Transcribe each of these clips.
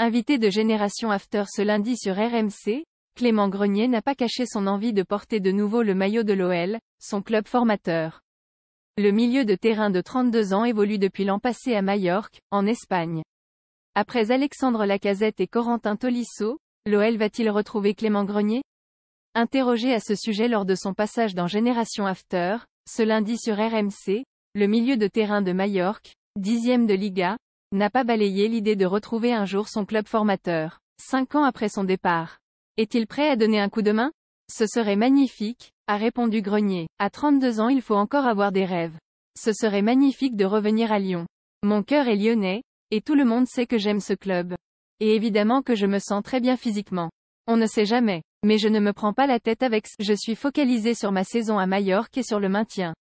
Invité de Génération After ce lundi sur RMC, Clément Grenier n'a pas caché son envie de porter de nouveau le maillot de l'OL, son club formateur. Le milieu de terrain de 32 ans évolue depuis l'an passé à Majorque, en Espagne. Après Alexandre Lacazette et Corentin Tolisso, l'OL va-t-il retrouver Clément Grenier Interrogé à ce sujet lors de son passage dans Génération After, ce lundi sur RMC, le milieu de terrain de Majorque, dixième de Liga, n'a pas balayé l'idée de retrouver un jour son club formateur. Cinq ans après son départ. Est-il prêt à donner un coup de main Ce serait magnifique, a répondu Grenier. À 32 ans il faut encore avoir des rêves. Ce serait magnifique de revenir à Lyon. Mon cœur est lyonnais, et tout le monde sait que j'aime ce club. Et évidemment que je me sens très bien physiquement. On ne sait jamais. Mais je ne me prends pas la tête avec ce. Je suis focalisé sur ma saison à Majorque et sur le maintien.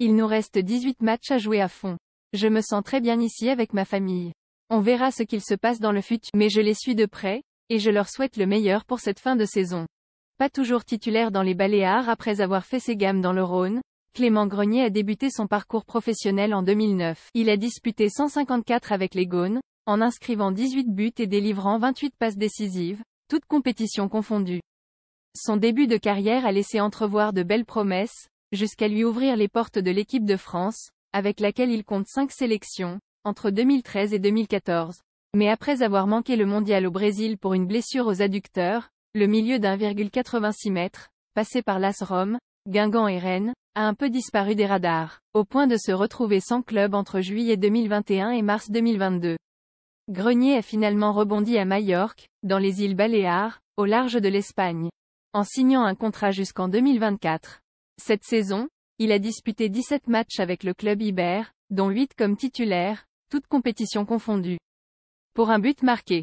Il nous reste 18 matchs à jouer à fond. Je me sens très bien ici avec ma famille. On verra ce qu'il se passe dans le futur, mais je les suis de près, et je leur souhaite le meilleur pour cette fin de saison. Pas toujours titulaire dans les Baléares après avoir fait ses gammes dans le Rhône, Clément Grenier a débuté son parcours professionnel en 2009. Il a disputé 154 avec les Gaunes, en inscrivant 18 buts et délivrant 28 passes décisives, toutes compétitions confondues. Son début de carrière a laissé entrevoir de belles promesses, jusqu'à lui ouvrir les portes de l'équipe de France, avec laquelle il compte 5 sélections, entre 2013 et 2014. Mais après avoir manqué le mondial au Brésil pour une blessure aux adducteurs, le milieu d'1,86 m, passé par l'As Rome, Guingamp et Rennes, a un peu disparu des radars, au point de se retrouver sans club entre juillet 2021 et mars 2022. Grenier a finalement rebondi à Majorque, dans les îles Baléares, au large de l'Espagne, en signant un contrat jusqu'en 2024. Cette saison, il a disputé 17 matchs avec le club Iber, dont 8 comme titulaire, toutes compétitions confondues. Pour un but marqué.